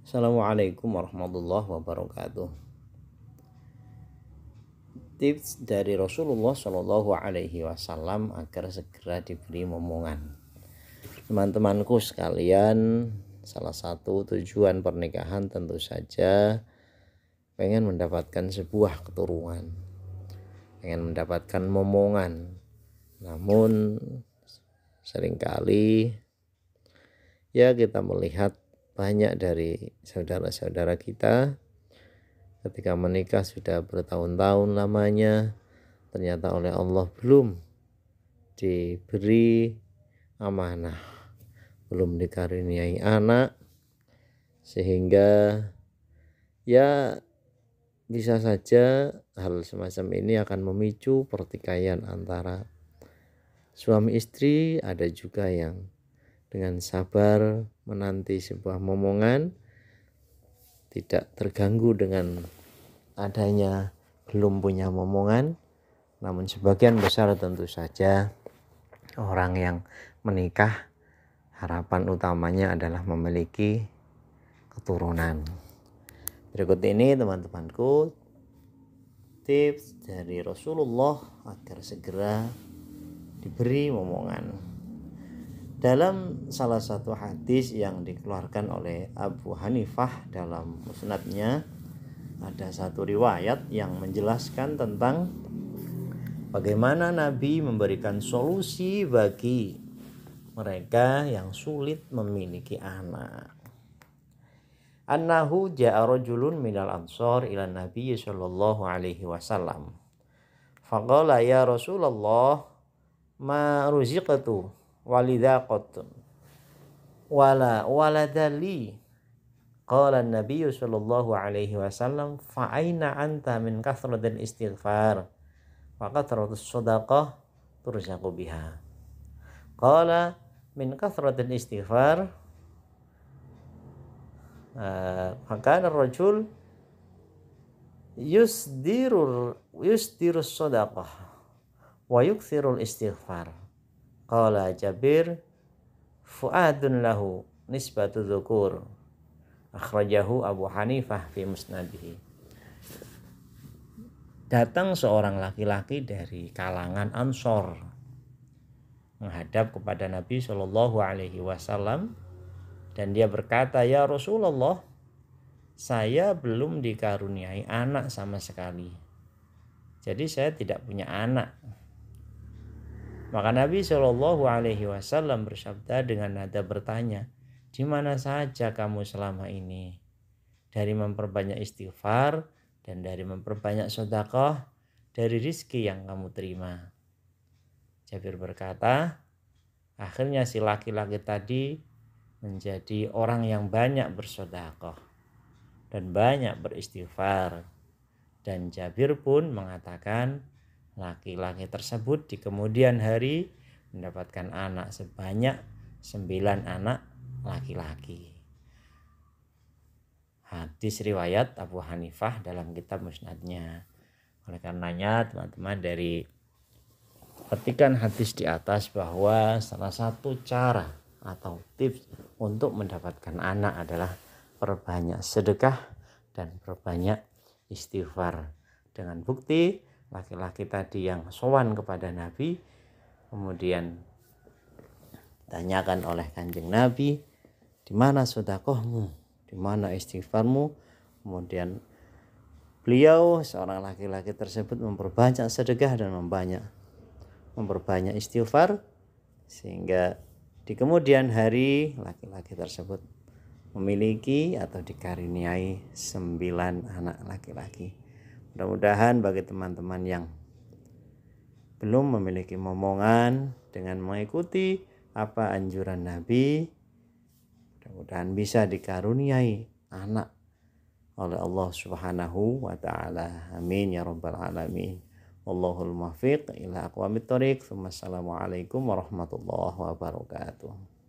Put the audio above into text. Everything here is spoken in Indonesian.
Assalamualaikum warahmatullahi wabarakatuh. Tips dari Rasulullah Shallallahu Alaihi Wasallam agar segera diberi momongan. Teman-temanku sekalian, salah satu tujuan pernikahan tentu saja pengen mendapatkan sebuah keturunan, pengen mendapatkan momongan. Namun seringkali ya kita melihat banyak dari saudara-saudara kita ketika menikah sudah bertahun-tahun lamanya ternyata oleh Allah belum diberi amanah belum dikaruniai anak sehingga ya bisa saja hal semacam ini akan memicu pertikaian antara suami istri ada juga yang dengan sabar menanti sebuah momongan tidak terganggu dengan adanya belum punya momongan namun sebagian besar tentu saja orang yang menikah harapan utamanya adalah memiliki keturunan berikut ini teman-temanku tips dari Rasulullah agar segera diberi momongan dalam salah satu hadis yang dikeluarkan oleh Abu Hanifah dalam musnadnya ada satu riwayat yang menjelaskan tentang bagaimana Nabi memberikan solusi bagi mereka yang sulit memiliki anak. Annahu ja'a rajulun minal ansor ila Nabi sallallahu alaihi wasallam. Faqala ya Rasulullah ma ruziqatu walidha qatun wala waladali qala nabiyyu sallallahu alaihi wasallam fa aina anta min kathratil istighfar wa kathratus sadaqah turzaqu biha qala min kathratil istighfar ah, maka uh, rajul yusdirur yusdirus sadaqah wa yukthirul istighfar Qala Jabir fu'adun lahu nisbatu dzukur. Akhrajahu Abu Hanifah fi musnadihi. Datang seorang laki-laki dari kalangan Ansor menghadap kepada Nabi Shallallahu Alaihi Wasallam dan dia berkata ya Rasulullah saya belum dikaruniai anak sama sekali jadi saya tidak punya anak maka Nabi Shallallahu Alaihi Wasallam bersabda dengan nada bertanya, di mana saja kamu selama ini? Dari memperbanyak istighfar dan dari memperbanyak sodakoh dari rizki yang kamu terima. Jabir berkata, akhirnya si laki-laki tadi menjadi orang yang banyak bersodakoh dan banyak beristighfar. Dan Jabir pun mengatakan, laki-laki tersebut di kemudian hari mendapatkan anak sebanyak sembilan anak laki-laki. Hadis riwayat Abu Hanifah dalam kitab musnadnya. Oleh karenanya teman-teman dari petikan hadis di atas bahwa salah satu cara atau tips untuk mendapatkan anak adalah perbanyak sedekah dan perbanyak istighfar dengan bukti laki-laki tadi yang sowan kepada Nabi kemudian tanyakan oleh kanjeng Nabi di mana sodakohmu di mana istighfarmu kemudian beliau seorang laki-laki tersebut memperbanyak sedekah dan membanyak memperbanyak istighfar sehingga di kemudian hari laki-laki tersebut memiliki atau dikaruniai sembilan anak laki-laki. Mudah-mudahan bagi teman-teman yang belum memiliki momongan dengan mengikuti apa anjuran Nabi, mudah-mudahan bisa dikaruniai anak oleh Allah Subhanahu wa taala. Amin ya rabbal alamin. Wallahul muwaffiq ila aqwamit thoriq. Wassalamualaikum warahmatullahi wabarakatuh.